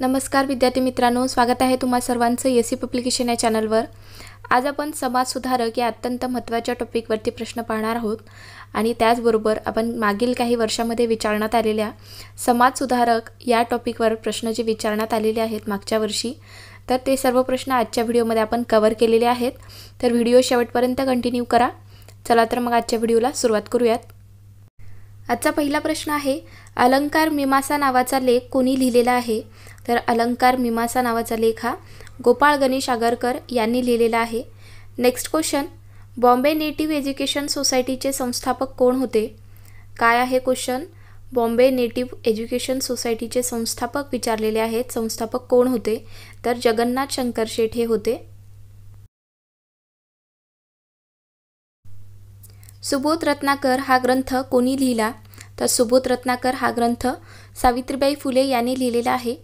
नमस्कार विद्यार्थी मित्रांनो स्वागत आहे तुम्हा सर्वांचं सी पब्लिकेशन या चॅनलवर आज आपण समाज सुधारक या अत्यंत महत्त्वाच्या टॉपिकवरती प्रश्न पाहणार आहोत आणि त्याचबरोबर आपण मागील काही वर्षामध्ये विचारण्यात आलेल्या समाजसुधारक या टॉपिकवर प्रश्न जे विचारण्यात आलेले आहेत मागच्या वर्षी तर ते सर्व प्रश्न आजच्या व्हिडिओमध्ये आपण कवर केलेले आहेत तर व्हिडिओ शेवटपर्यंत कंटिन्यू करा चला तर मग आजच्या व्हिडिओला सुरुवात करूयात आजचा पहिला प्रश्न आहे अलंकार मीमासा नावाचा लेख कोणी लिहिलेला आहे तर अलंकार मीमासा नावाचा लेख हा गोपाळ गणेश आगरकर यांनी लिहिलेला आहे next question Bombay native education सोसायटीचे संस्थापक कोण होते काय आहे क्वेश्चन बॉम्बे नेटिव्ह एज्युकेशन सोसायटीचे संस्थापक विचारलेले आहेत संस्थापक कोण होते तर जगन्नाथ शंकर शेठ हे होते सुबोध रत्नाकर हा ग्रंथ कोणी लिहिला तर सुबोध रत्नाकर हा ग्रंथ सावित्रीबाई फुले यांनी लिहिलेला आहे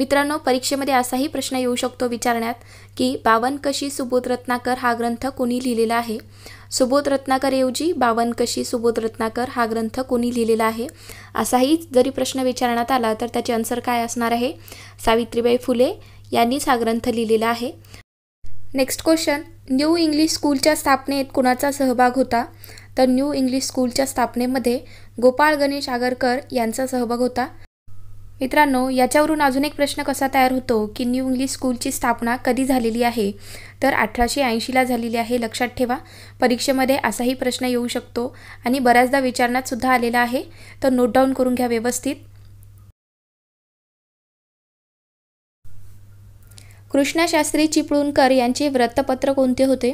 मित्रांनो परीक्षेमध्ये असाही प्रश्न येऊ शकतो विचारण्यात की बावन कशी सुबोध रत्नाकर हा ग्रंथ कोणी लिहिलेला आहे सुबोध रत्नाकर ऐवजी कशी सुबोध रत्नाकर हा ग्रंथ कोणी लिहिलेला आहे असाही जरी प्रश्न विचारण्यात आला तर त्याचे आन्सर काय असणार आहे सावित्रीबाई फुले यांनीच हा ग्रंथ लिहिलेला आहे नेक्स्ट क्वेश्चन न्यू इंग्लिश स्कूलच्या स्थापनेत कुणाचा सहभाग होता तर न्यू इंग्लिश स्कूलच्या स्थापनेमध्ये गोपाळ गणेश आगरकर यांचा सहभाग होता मित्रांनो याच्यावरून अजून एक प्रश्न कसा तयार होतो की न्यू इंग्लिश स्कूलची स्थापना कधी झालेली आहे तर अठराशे ऐंशीला झालेली आहे लक्षात ठेवा परीक्षेमध्ये असाही प्रश्न येऊ शकतो आणि बऱ्याचदा विचारण्यात सुद्धा आलेला आहे तर नोट डाऊन करून घ्या व्यवस्थित कृष्णाशास्त्री चिपळूणकर यांचे वृत्तपत्र कोणते होते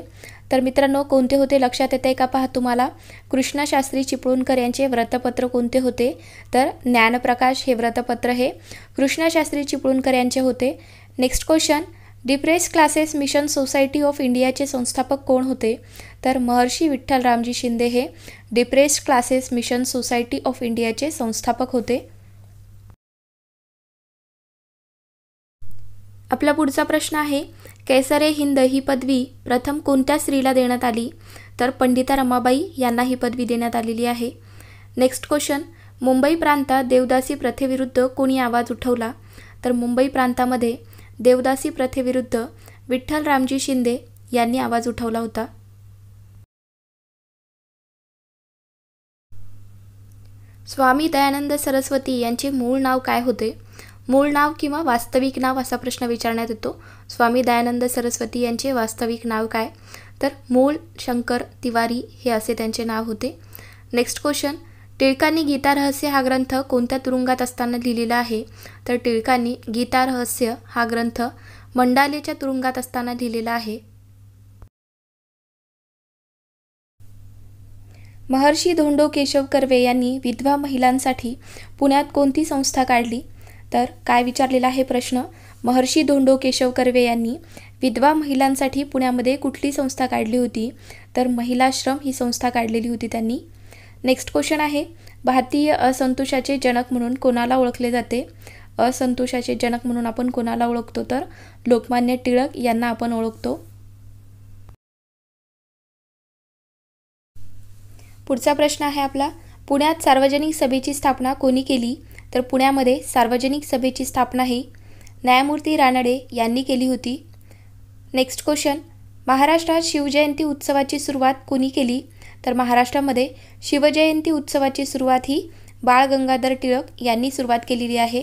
तर मित्रांनो कोणते होते लक्षात येते का पहा तुम्हाला कृष्णाशास्त्री चिपळूणकर यांचे व्रतपत्र कोणते होते तर ज्ञानप्रकाश हे व्रतपत्र हे कृष्णाशास्त्री चिपळूणकर यांचे होते next question depressed classes mission society of इंडियाचे संस्थापक कोण होते तर महर्षी विठ्ठल रामजी शिंदे हे depressed classes mission society of इंडियाचे संस्थापक होते आपला पुढचा प्रश्न आहे केसरे हिंद ही पदवी प्रथम कोणत्या स्त्रीला देण्यात आली तर पंडिता रमाबाई यांना ही पदवी देण्यात आलेली आहे नेक्स्ट क्वेश्चन मुंबई प्रांतात देवदासी प्रथेविरुद्ध कोणी आवाज उठवला तर मुंबई प्रांतामध्ये देवदासी प्रथेविरुद्ध विठ्ठल रामजी शिंदे यांनी आवाज उठवला होता स्वामी दयानंद सरस्वती यांचे मूळ नाव काय होते मूळ नाव किंवा वास्तविक नाव असा प्रश्न विचारण्यात येतो स्वामी दयानंद सरस्वती यांचे वास्तविक नाव काय तर मूळ शंकर तिवारी हे असे त्यांचे नाव होते नेक्स्ट क्वेश्चन टिळकांनी गीता रहस्य हा ग्रंथ कोणत्या तुरुंगात असताना लिहिलेला आहे तर टिळकांनी गीता रहस्य हा ग्रंथ मंडालेच्या तुरुंगात असताना लिहिलेला आहे महर्षी धोंडो केशव कर्वे यांनी विधवा महिलांसाठी पुण्यात कोणती संस्था काढली तर काय विचारलेला आहे प्रश्न महर्षी धोंडो केशव कर्वे यांनी विधवा महिलांसाठी पुण्यामध्ये कुठली संस्था काढली होती तर महिलाश्रम ही संस्था काढलेली होती त्यांनी नेक्स्ट क्वेश्चन आहे भारतीय असंतोषाचे जनक म्हणून कोणाला ओळखले जाते असंतोषाचे जनक म्हणून आपण कोणाला ओळखतो तर लोकमान्य टिळक यांना आपण ओळखतो पुढचा प्रश्न आहे आपला पुण्यात सार्वजनिक सभेची स्थापना कोणी केली तर पुण्यामध्ये सार्वजनिक सभेची स्थापनाही न्यायमूर्ती रानडे यांनी केली होती नेक्स्ट क्वेश्चन महाराष्ट्रात शिवजयंती उत्सवाची सुरुवात कोणी केली तर महाराष्ट्रामध्ये शिवजयंती उत्सवाची सुरुवात ही बाळ गंगाधर टिळक यांनी सुरुवात केलेली आहे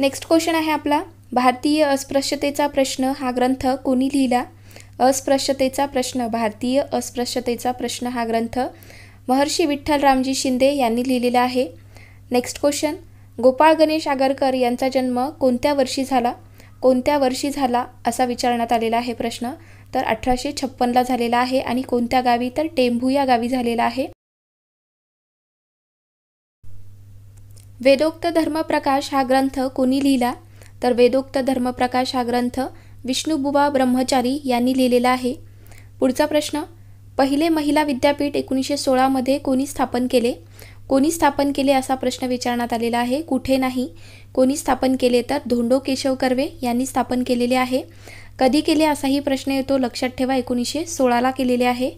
नेक्स्ट क्वेश्चन आहे आपला भारतीय अस्पृश्यतेचा प्रश्न हा ग्रंथ कोणी लिहिला अस्पृश्यतेचा प्रश्न भारतीय अस्पृश्यतेचा प्रश्न हा ग्रंथ महर्षी विठ्ठलरामजी शिंदे यांनी लिहिलेला आहे नेक्स्ट क्वेश्चन गोपाळ गणेश आगरकर यांचा जन्म कोणत्या वर्षी झाला कोणत्या वर्षी झाला असा विचारण्यात आलेला आहे प्रश्न तर अठराशे छप्पनला झालेला आहे आणि कोणत्या गावी तर टेंभू या गावी झालेला आहे वेदोक्त धर्मप्रकाश हा ग्रंथ कोणी लिहिला तर वेदोक्त धर्मप्रकाश हा ग्रंथ विष्णुबुबा ब्रह्मचारी यांनी लिहिलेला आहे पुढचा प्रश्न पहिले महिला विद्यापीठ एकोणीसशे सोळामध्ये कोणी स्थापन केले कोणी स्थापन केले असा प्रश्न विचारण्यात आलेला आहे कुठे नाही कोणी स्थापन केले तर धोंडो केशव कर्वे यांनी स्थापन केलेले आहे कधी केले असाही प्रश्न येतो लक्षात ठेवा एकोणीसशे सोळाला केलेले आहे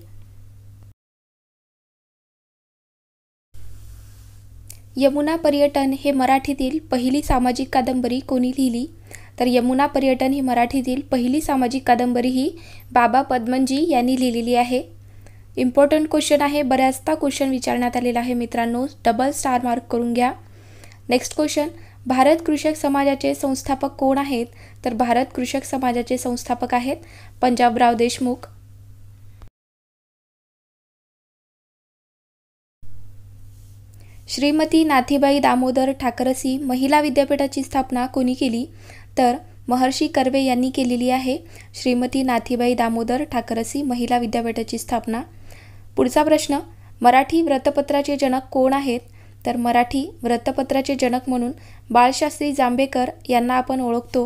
यमुना पर्यटन हे मराठीतील पहिली सामाजिक कादंबरी कोणी लिहिली तर यमुना पर्यटन ही मराठीतील पहिली सामाजिक कादंबरी ही बाबा पद्मनजी यांनी लिहिलेली आहे इम्पॉर्टंट क्वेश्चन आहे बऱ्याचदा क्वेश्चन विचारण्यात आलेला आहे मित्रांनो डबल स्टार मार्क करून घ्या नेक्स्ट क्वेश्चन भारत कृषक समाजाचे संस्थापक कोण आहेत तर भारत कृषक समाजाचे संस्थापक आहेत पंजाबराव देशमुख श्रीमती नाथीबाई दामोदर ठाकरसी महिला विद्यापीठाची स्थापना कोणी केली तर महर्षी कर्वे यांनी केलेली आहे श्रीमती नाथीबाई दामोदर ठाकरसी महिला विद्यापीठाची स्थापना पुढचा प्रश्न मराठी व्रतपत्राचे जनक कोण आहेत तर मराठी व्रतपत्राचे जनक म्हणून बाळशास्त्री जांभेकर यांना आपण ओळखतो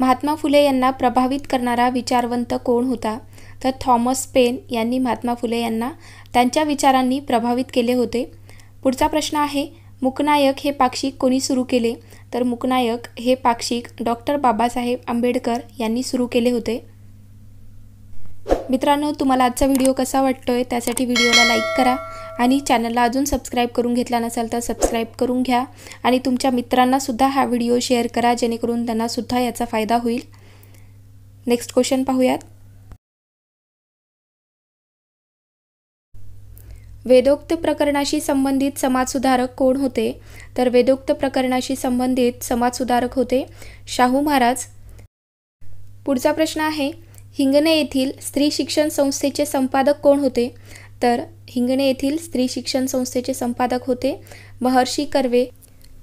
महात्मा फुले यांना प्रभावित करणारा विचारवंत कोण होता तर थॉमस पेन यांनी महात्मा फुले यांना त्यांच्या विचारांनी प्रभावित केले होते पुढचा प्रश्न आहे मुकनायक हे पाक्षिक कोणी सुरू केले तर मुकनायक हे पाक्षिक डॉक्टर बाबासाहेब आंबेडकर यांनी सुरू केले होते मित्रांनो तुम्हाला आजचा व्हिडिओ कसा वाटतो आहे त्यासाठी व्हिडिओला लाईक करा आणि चॅनलला अजून सबस्क्राईब करून घेतला नसेल तर सबस्क्राईब करून घ्या आणि तुमच्या मित्रांनासुद्धा हा व्हिडिओ शेअर करा जेणेकरून त्यांनासुद्धा याचा फायदा होईल नेक्स्ट क्वेश्चन पाहूयात वेदोक्त प्रकरणाशी संबंधित समाजसुधारक कोण होते तर वेदोक्त प्रकरणाशी संबंधित समाजसुधारक होते शाहू महाराज पुढचा प्रश्न आहे हिंगणे येथील स्त्री शिक्षण संस्थेचे संपादक कोण होते तर हिंगणे येथील स्त्री शिक्षण संस्थेचे संपादक होते महर्षी कर्वे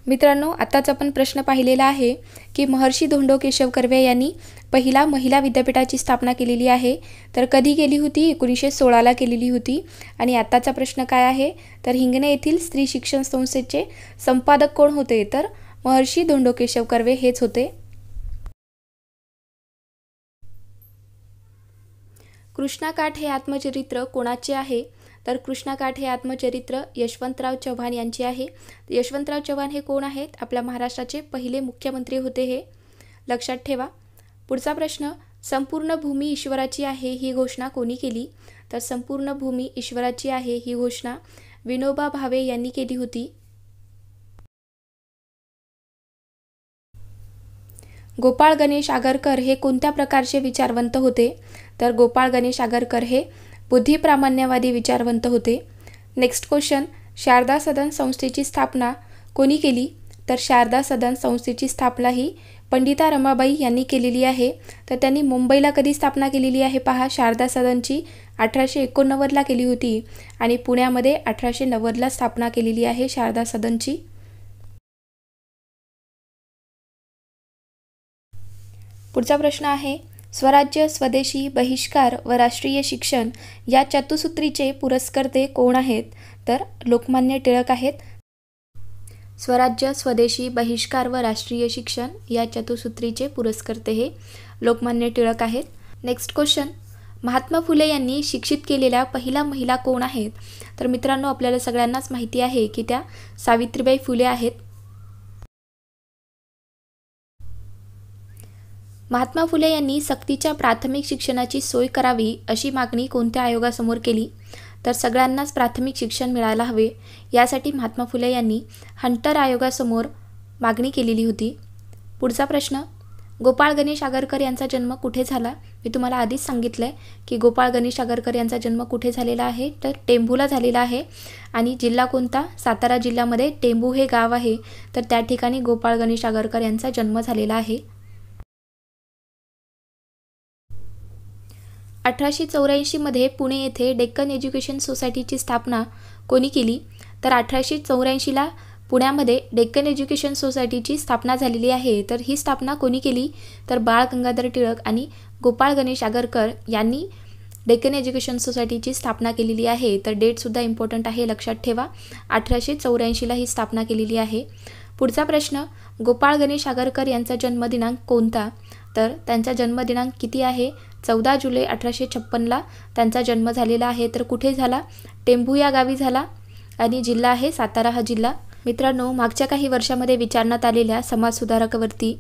मित्रांनो आत्ताच आपण प्रश्न पाहिलेला आहे की महर्षी धोंडो केशव कर्वे यांनी पहिला महिला विद्यापीठाची स्थापना केलेली आहे तर कधी केली होती एकोणीसशे सोळाला केलेली होती आणि आत्ताचा प्रश्न काय आहे तर हिंगणे येथील स्त्री शिक्षण संस्थेचे संपादक कोण होते तर महर्षी धोंडो केशव कर्वे हेच होते कृष्णाकाठ हे आत्मचरित्र कोणाचे आहे तर कृष्णाकाठ हे आत्मचरित्र यशवंतराव चव्हाण यांचे आहे यशवंतराव चव्हाण हे कोण आहेत आपल्या महाराष्ट्राचे पहिले मुख्यमंत्री होते हे लक्षात ठेवा पुढचा प्रश्न संपूर्ण भूमी ईश्वराची आहे ही घोषणा कोणी केली तर संपूर्ण भूमी ईश्वराची आहे ही घोषणा विनोबा भावे यांनी केली होती गोपाळ गणेश आगरकर हे कोणत्या प्रकारचे विचारवंत होते तर गोपाळ गणेश आगरकर हे बुद्धिप्रामाण्यवादी विचारवंत होते नेक्स्ट क्वेश्चन शारदा सदन संस्थेची स्थापना कोणी केली तर शारदा सदन संस्थेची स्थापना ही पंडिता रमाबाई यांनी केलेली आहे तर त्यांनी मुंबईला कधी स्थापना केलेली आहे पहा शारदा सदनची अठराशे एकोणनव्वदला केली होती आणि पुण्यामध्ये अठराशे नव्वदला स्थापना केलेली आहे शारदा सदनची पुढचा प्रश्न आहे स्वराज्य स्वदेशी बहिष्कार व राष्ट्रीय शिक्षण या चतुसूत्रीचे पुरस्कर्ते कोण आहेत तर लोकमान्य टिळक आहेत स्वराज्य स्वदेशी बहिष्कार व राष्ट्रीय शिक्षण या चतुसूत्रीचे पुरस्कर्ते हे लोकमान्य टिळक आहेत नेक्स्ट क्वेश्चन महात्मा फुले यांनी शिक्षित केलेल्या पहिल्या महिला कोण आहेत तर मित्रांनो आपल्याला सगळ्यांनाच माहिती आहे की त्या सावित्रीबाई फुले आहेत महात्मा फुले यांनी सक्तीच्या प्राथमिक शिक्षणाची सोय करावी अशी मागणी कोणत्या आयोगासमोर केली तर सगळ्यांनाच प्राथमिक शिक्षण मिळायला हवे यासाठी महात्मा फुले यांनी हंटर आयोगासमोर मागणी केलेली होती पुढचा प्रश्न गोपाळ गणेश आगरकर यांचा जन्म कुठे झाला मी तुम्हाला आधीच सांगितलं आहे की गोपाळ गणेश आगरकर यांचा जन्म कुठे झालेला आहे तर टेंभूला झालेला आहे आणि जिल्हा कोणता सातारा जिल्ह्यामध्ये टेंभू हे गाव आहे तर त्या ठिकाणी गोपाळ गणेश आगरकर यांचा जन्म झालेला आहे अठराशे चौऱ्याऐंशीमध्ये पुणे येथे डेक्कन एज्युकेशन सोसायटीची स्थापना कोणी केली तर अठराशे चौऱ्याऐंशीला पुण्यामध्ये डेक्कन एज्युकेशन सोसायटीची स्थापना झालेली आहे तर ही स्थापना कोणी केली तर बाळ गंगाधर टिळक आणि गोपाळ गणेश आगरकर यांनी डेक्कन एज्युकेशन सोसायटीची स्थापना केलेली आहे तर डेटसुद्धा इम्पॉर्टंट आहे लक्षात ठेवा अठराशे चौऱ्याऐंशीला ही स्थापना केलेली आहे पुढचा प्रश्न गोपाळ गणेश आगरकर यांचा जन्मदिनांक कोणता तर त्यांचा जन्मदिनांक किती आहे चौदा जुलै अठराशे छप्पनला त्यांचा जन्म झालेला आहे तर कुठे झाला टेंभू या गावी झाला आणि जिल्हा आहे सातारा हा जिल्हा मित्रांनो मागच्या काही वर्षामध्ये विचारण्यात आलेल्या समाजसुधारकावरती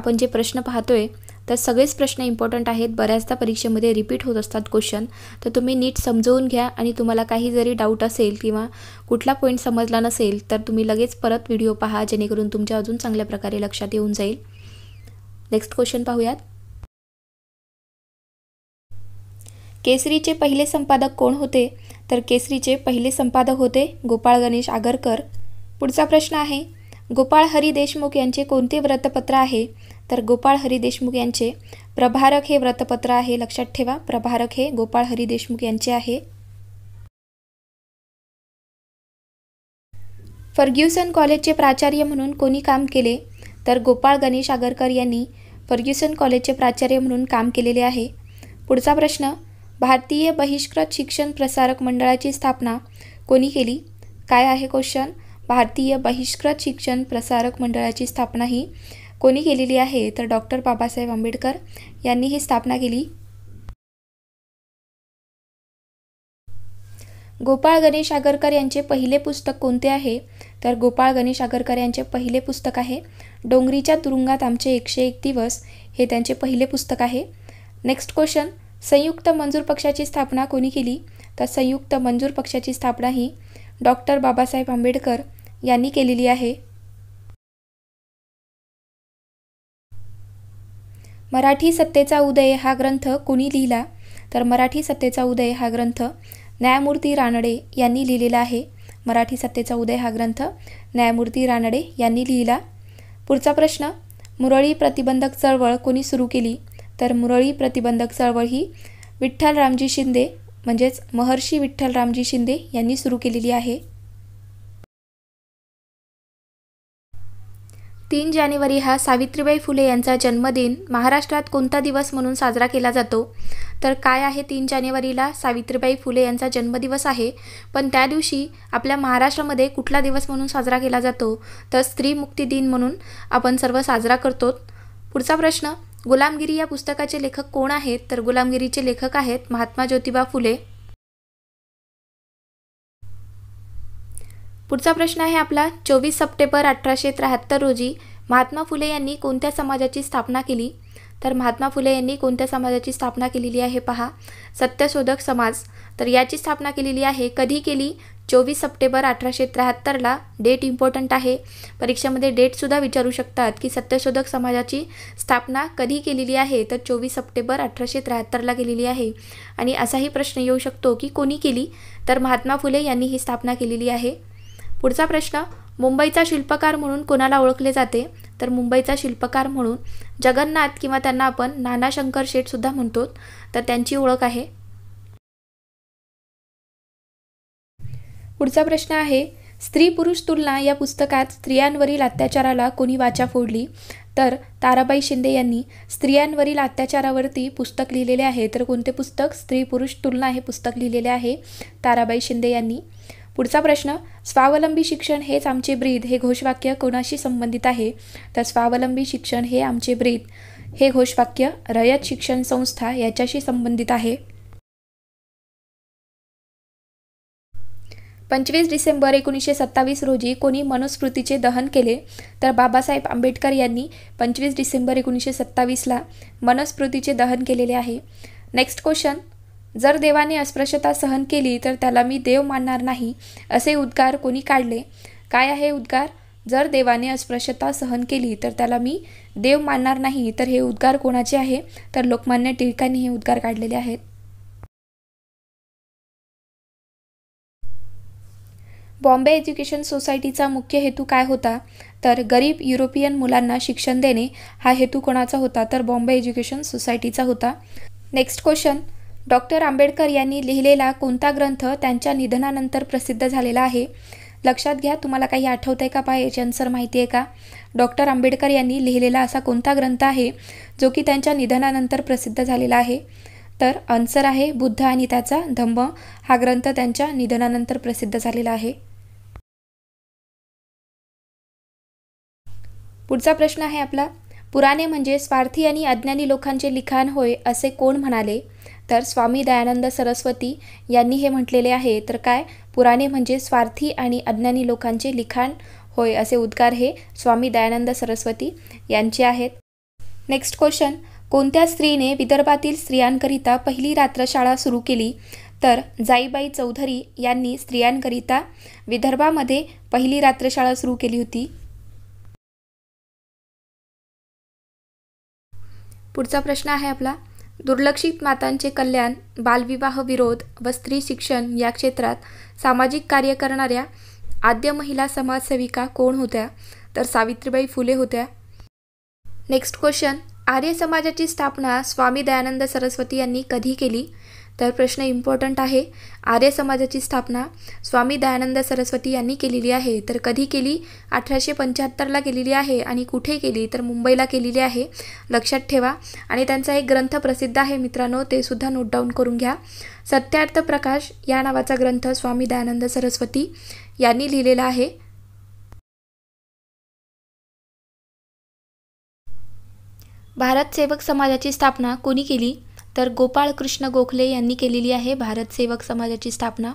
आपण जे प्रश्न पाहतोय तर सगळेच प्रश्न इम्पॉर्टंट आहेत बऱ्याचदा परीक्षेमध्ये रिपीट होत असतात क्वेश्चन तर तुम्ही नीट समजवून घ्या आणि तुम्हाला काही जरी डाऊट असेल किंवा कुठला पॉईंट समजला नसेल तर तुम्ही लगेच परत व्हिडिओ पहा जेणेकरून तुमच्या अजून चांगल्या प्रकारे लक्षात येऊन जाईल नेक्स्ट क्वेश्चन पाहूयात केसरीचे पहिले संपादक कोण होते तर केसरीचे पहिले संपादक होते गोपाळ गणेश आगरकर पुढचा प्रश्न आहे गोपाळ हरी देशमुख यांचे कोणते व्रतपत्र आहे तर गोपाळ हरी देशमुख यांचे प्रभारक हे व्रतपत्र आहे लक्षात ठेवा प्रभारक हे गोपाळ हरी देशमुख यांचे आहे फर्ग्युसन कॉलेजचे प्राचार्य म्हणून कोणी काम केले तर गोपाळ गणेश आगरकर यांनी फर्ग्युसन कॉलेजचे प्राचार्य म्हणून काम केलेले आहे पुढचा प्रश्न भारतीय बहिष्कृत शिक्षण प्रसारक मंडळाची स्थापना कोणी केली काय आहे क्वेश्चन भारतीय बहिष्कृत शिक्षण प्रसारक मंडळाची स्थापना ही कोणी केलेली आहे तर डॉक्टर बाबासाहेब आंबेडकर यांनी ही स्थापना केली गोपाळ गणेश आगरकर यांचे पहिले पुस्तक कोणते आहे तर गोपाळ गणेश आगरकर यांचे पहिले पुस्तक आहे डोंगरीच्या तुरुंगात आमचे एकशे एक दिवस हे त्यांचे पहिले पुस्तक आहे नेक्स्ट क्वेश्चन संयुक्त मंजूर पक्षाची स्थापना कोणी केली तर संयुक्त मंजूर पक्षाची स्थापना ही डॉक्टर बाबासाहेब आंबेडकर यांनी केलेली आहे मराठी सत्तेचा उदय हा ग्रंथ कोणी लिहिला तर मराठी सत्तेचा उदय हा ग्रंथ न्यायमूर्ती रानडे यांनी लिहिलेला आहे मराठी सत्तेचा उदय हा ग्रंथ न्यायमूर्ती रानडे यांनी लिहिला पुढचा प्रश्न मुरळी प्रतिबंधक चळवळ कोणी सुरू केली तर मुरळी प्रतिबंधक चळवळ ही विठ्ठलरामजी शिंदे म्हणजेच महर्षी विठ्ठलरामजी शिंदे यांनी सुरू केलेली आहे तीन जानेवारी हा सावित्रीबाई फुले यांचा जन्मदिन महाराष्ट्रात कोणता दिवस म्हणून साजरा केला जातो तर काय आहे तीन जानेवारीला सावित्रीबाई फुले यांचा जन्मदिवस आहे पण त्या दिवशी आपल्या महाराष्ट्रामध्ये कुठला दिवस म्हणून साजरा केला जातो तर स्त्रीमुक्ती दिन म्हणून आपण सर्व साजरा करतो पुढचा प्रश्न गुलामगिरी या पुस्तकाचे लेखक कोण आहेत तर गुलामगिरीचे लेखक आहेत महात्मा ज्योतिबा फुले पुढचा प्रश्न आहे आपला चोवीस सप्टेंबर अठराशे त्र्याहत्तर रोजी महात्मा फुले यांनी कोणत्या समाजाची स्थापना केली तर महात्मा फुले यांनी कोणत्या समाजाची स्थापना केलेली आहे पहा सत्यशोधक समाज तर याची स्थापना केलेली आहे कधी केली चोवीस सप्टेंबर अठराशे त्र्याहत्तरला डेट इम्पॉर्टंट आहे परीक्षेमध्ये डेटसुद्धा विचारू शकतात की सत्यशोधक समाजाची स्थापना कधी केलेली आहे तर चोवीस सप्टेंबर अठराशे त्र्याहत्तरला केलेली आहे आणि असाही प्रश्न येऊ शकतो की कोणी केली तर महात्मा फुले यांनी ही स्थापना केलेली आहे पुढचा प्रश्न मुंबईचा शिल्पकार म्हणून कोणाला ओळखले जाते तर मुंबईचा शिल्पकार म्हणून जगन्नाथ किंवा त्यांना आपण नाना शंकर शेठसुद्धा म्हणतो तर त्यांची ओळख आहे पुढचा प्रश्न आहे स्त्री पुरुष तुलना या पुस्तकात स्त्रियांवरील अत्याचाराला कोणी वाचा फोडली तर ताराबाई शिंदे यांनी स्त्रियांवरील अत्याचारावरती पुस्तक लिहिलेले आहे तर कोणते पुस्तक स्त्री पुरुष तुलना हे पुस्तक लिहिलेले आहे ताराबाई शिंदे यांनी पुढचा प्रश्न स्वावलंबी शिक्षण हेच आमचे ब्रीद हे घोषवाक्य कोणाशी संबंधित आहे तर स्वावलंबी शिक्षण हे आमचे ब्रीद हे घोषवाक्य रयत शिक्षण संस्था याच्याशी संबंधित आहे पंचवीस डिसेंबर एकोणीसशे सत्तावीस रोजी कोणी मनुस्मृतीचे दहन केले तर बाबासाहेब आंबेडकर यांनी पंचवीस डिसेंबर एकोणीसशे सत्तावीसला मनुस्मृतीचे दहन केलेले आहे नेक्स्ट क्वेश्चन जर देवाने अस्पृश्यता सहन केली तर त्याला मी देव मानणार नाही असे उद्गार कोणी काढले काय आहे उद्गार जर देवाने अस्पृश्यता सहन केली तर त्याला मी देव मानणार नाही तर हे उद्गार कोणाचे आहे तर लोकमान्य टिळकांनी हे उद्गार काढलेले आहेत बॉम्बे एज्युकेशन सोसायटीचा मुख्य हेतू काय होता तर गरीब युरोपियन मुलांना शिक्षण देणे हा हेतू कोणाचा होता तर बॉम्बे एज्युकेशन सोसायटीचा होता नेक्स्ट क्वेश्चन डॉक्टर आंबेडकर यांनी लिहिलेला कोणता ग्रंथ त्यांच्या निधनानंतर प्रसिद्ध झालेला आहे लक्षात घ्या तुम्हाला काही आठवत आहे का पाय याची आन्सर माहिती आहे का डॉक्टर आंबेडकर यांनी लिहिलेला असा कोणता ग्रंथ आहे जो की त्यांच्या निधनानंतर प्रसिद्ध झालेला आहे तर आन्सर आहे बुद्ध आणि त्याचा धम्म हा ग्रंथ त्यांच्या निधनानंतर प्रसिद्ध झालेला आहे पुढचा प्रश्न आहे आपला पुराणे म्हणजे स्वार्थी आणि अज्ञानी लोकांचे लिखाण होय असे कोण म्हणाले तर स्वामी दयानंद सरस्वती यांनी हे म्हटलेले आहे तर काय पुराणे म्हणजे स्वार्थी आणि अज्ञानी लोकांचे लिखाण होय असे उद्गार हे स्वामी दयानंद सरस्वती यांचे आहेत नेक्स्ट क्वेश्चन कोणत्या स्त्रीने विदर्भातील स्त्रियांकरिता पहिली रात्रशाळा सुरू केली तर जाईबाई चौधरी यांनी स्त्रियांकरिता विदर्भामध्ये पहिली रात्रशाळा सुरू केली होती पुढचा प्रश्न आहे आपला दुर्लक्षित मातांचे कल्याण बालविवाह विरोध व स्त्री शिक्षण या क्षेत्रात सामाजिक कार्य करणाऱ्या आद्य महिला समाजसेविका कोण होत्या तर सावित्रीबाई फुले होत्या नेक्स्ट क्वेश्चन आर्य समाजाची स्थापना स्वामी दयानंद सरस्वती यांनी कधी केली तर प्रश्न इम्पॉर्टंट आहे आर्य समाजाची स्थापना स्वामी दयानंद सरस्वती यांनी केलेली आहे तर कधी केली अठराशे पंच्याहत्तरला केलेली आहे आणि कुठे केली तर मुंबईला केलेली आहे लक्षात ठेवा आणि त्यांचा एक ग्रंथ प्रसिद्ध आहे मित्रांनो ते सुद्धा नोट डाऊन करून घ्या सत्यार्थ प्रकाश या नावाचा ग्रंथ स्वामी दयानंद सरस्वती यांनी लिहिलेला आहे भारत सेवक समाजाची स्थापना कोणी केली तर गोपाळ कृष्ण गोखले यांनी केलेली आहे भारत सेवक समाजाची स्थापना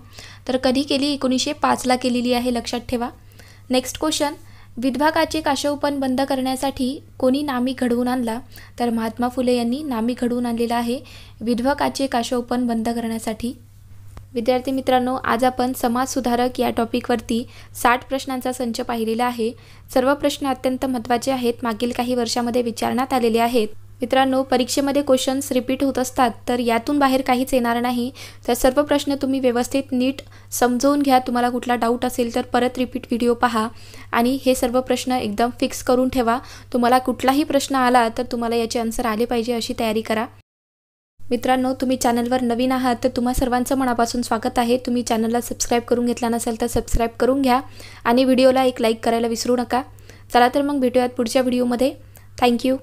तर कधी केली एकोणीसशे पाचला केलेली आहे लक्षात ठेवा नेक्स्ट क्वेश्चन विधवाकाचे काशवपण बंद करण्यासाठी कोणी नामी घडवून आणला तर महात्मा फुले यांनी नामी घडवून आणलेला आहे विधवाकाचे काशवपण बंद करण्यासाठी विद्यार्थी मित्रांनो आज आपण समाजसुधारक या टॉपिकवरती साठ प्रश्नांचा संच पाहिलेला आहे सर्व प्रश्न अत्यंत महत्त्वाचे आहेत मागील काही वर्षामध्ये विचारण्यात आलेले आहेत मित्रांनो परीक्षेमध्ये क्वेश्चन्स रिपीट होत असतात तर यातून बाहेर काहीच येणार नाही तर सर्व प्रश्न तुम्ही व्यवस्थित नीट समजवून घ्या तुम्हाला कुठला डाऊट असेल तर परत रिपीट व्हिडिओ पहा आणि हे सर्व प्रश्न एकदम फिक्स करून ठेवा तुम्हाला कुठलाही प्रश्न आला तर तुम्हाला याचे आन्सर आले पाहिजे अशी तयारी करा मित्रांनो तुम्ही चॅनलवर नवीन आहात तर तुम्हा सर्वांचं मनापासून स्वागत आहे तुम्ही चॅनलला सबस्क्राईब करून घेतला नसेल तर सबस्क्राईब करून घ्या आणि व्हिडिओला एक लाईक करायला विसरू नका चला तर मग भेटूयात पुढच्या व्हिडिओमध्ये थँक्यू